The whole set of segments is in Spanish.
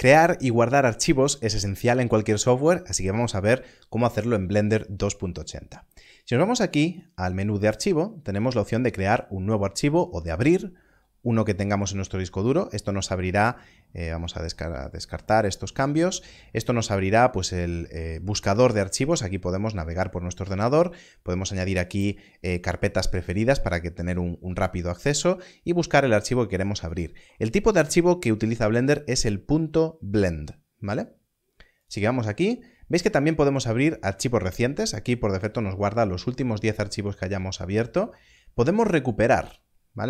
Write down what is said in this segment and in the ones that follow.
Crear y guardar archivos es esencial en cualquier software, así que vamos a ver cómo hacerlo en Blender 2.80. Si nos vamos aquí al menú de archivo, tenemos la opción de crear un nuevo archivo o de abrir uno que tengamos en nuestro disco duro. Esto nos abrirá eh, vamos a, descartar estos cambios. Esto nos abrirá pues, el eh, buscador de archivos. Aquí podemos navegar por nuestro ordenador. Podemos añadir aquí eh, carpetas preferidas para que tener un, rápido acceso y buscar el archivo que queremos abrir. El tipo de archivo que utiliza Blender es el punto .blend. ¿vale? Sigamos aquí. Veis que también podemos abrir archivos recientes. Aquí por defecto nos guarda los últimos 10 archivos que hayamos abierto. Podemos recuperar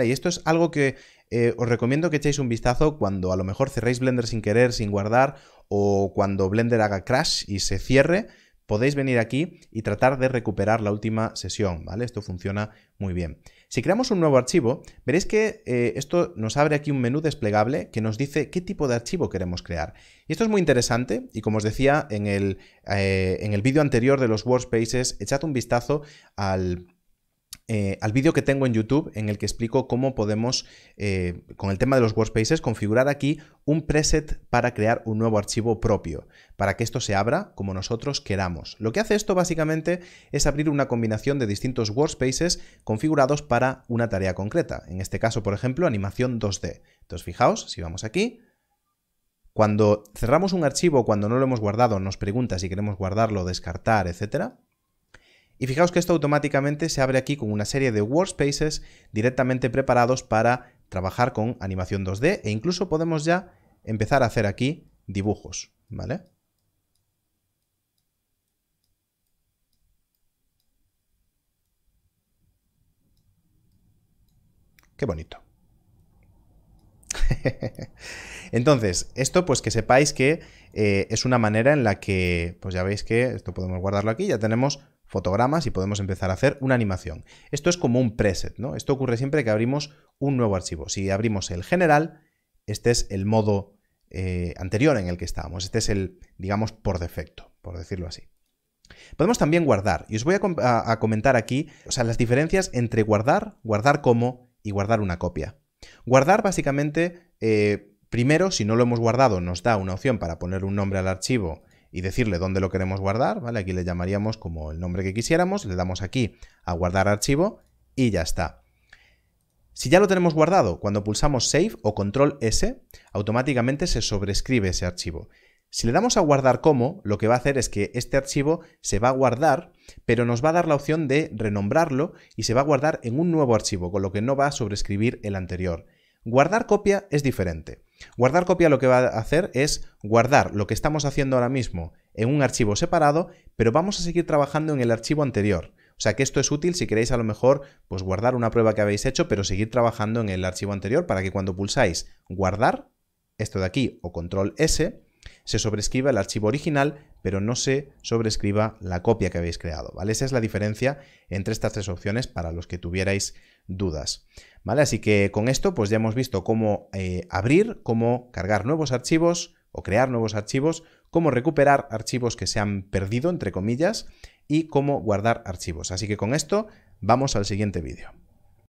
y esto es algo que eh, os recomiendo que echéis un vistazo cuando a lo mejor cerréis Blender sin querer, sin guardar, o cuando Blender haga crash y se cierre, podéis venir aquí y tratar de recuperar la última sesión, ¿vale? Esto funciona muy bien. Si creamos un nuevo archivo, veréis que eh, esto nos abre aquí un menú desplegable que nos dice qué tipo de archivo queremos crear. Y esto es muy interesante y como os decía en el, eh, en el vídeo anterior de los workspaces, echad un vistazo al eh, al vídeo que tengo en YouTube en el que explico cómo podemos, eh, con el tema de los workspaces, configurar aquí un preset para crear un nuevo archivo propio, para que esto se abra como nosotros queramos. Lo que hace esto básicamente es abrir una combinación de distintos workspaces configurados para una tarea concreta, en este caso, por ejemplo, animación 2D. Entonces, fijaos, si vamos aquí, cuando cerramos un archivo, cuando no lo hemos guardado, nos pregunta si queremos guardarlo, descartar, etcétera. Y fijaos que esto automáticamente se abre aquí con una serie de workspaces directamente preparados para trabajar con animación 2D e incluso podemos ya empezar a hacer aquí dibujos, ¿vale? Qué bonito. Entonces, esto pues que sepáis que eh, es una manera en la que, pues ya veis que, esto podemos guardarlo aquí, ya tenemos fotogramas y podemos empezar a hacer una animación. Esto es como un preset, ¿no? Esto ocurre siempre que abrimos un nuevo archivo. Si abrimos el general, este es el modo eh, anterior en el que estábamos. Este es el, digamos, por defecto, por decirlo así. Podemos también guardar, y os voy a, comentar aquí, o sea, las diferencias entre guardar, guardar como y guardar una copia. Guardar básicamente, eh, primero, si no lo hemos guardado, nos da una opción para poner un nombre al archivo y decirle dónde lo queremos guardar, ¿vale? Aquí le llamaríamos como el nombre que quisiéramos, le damos aquí a guardar archivo y ya está. Si ya lo tenemos guardado, cuando pulsamos Save o Control S, automáticamente se sobrescribe ese archivo. Si le damos a guardar como, lo que va a hacer es que este archivo se va a guardar, pero nos va a dar la opción de renombrarlo y se va a guardar en un nuevo archivo, con lo que no va a sobrescribir el anterior. Guardar copia es diferente. Guardar copia lo que va a hacer es guardar lo que estamos haciendo ahora mismo en un archivo separado, pero vamos a seguir trabajando en el archivo anterior. O sea que esto es útil si queréis a lo mejor pues guardar una prueba que habéis hecho, pero seguir trabajando en el archivo anterior para que cuando pulsáis guardar, esto de aquí o control S, se sobrescriba el archivo original pero no se sobrescriba la copia que habéis creado, ¿vale? Esa es la diferencia entre estas tres opciones para los que tuvierais dudas, ¿vale? Así que con esto pues ya hemos visto cómo eh, abrir, cómo cargar nuevos archivos o crear nuevos archivos, cómo recuperar archivos que se han perdido, entre comillas, y cómo guardar archivos. Así que con esto vamos al siguiente vídeo.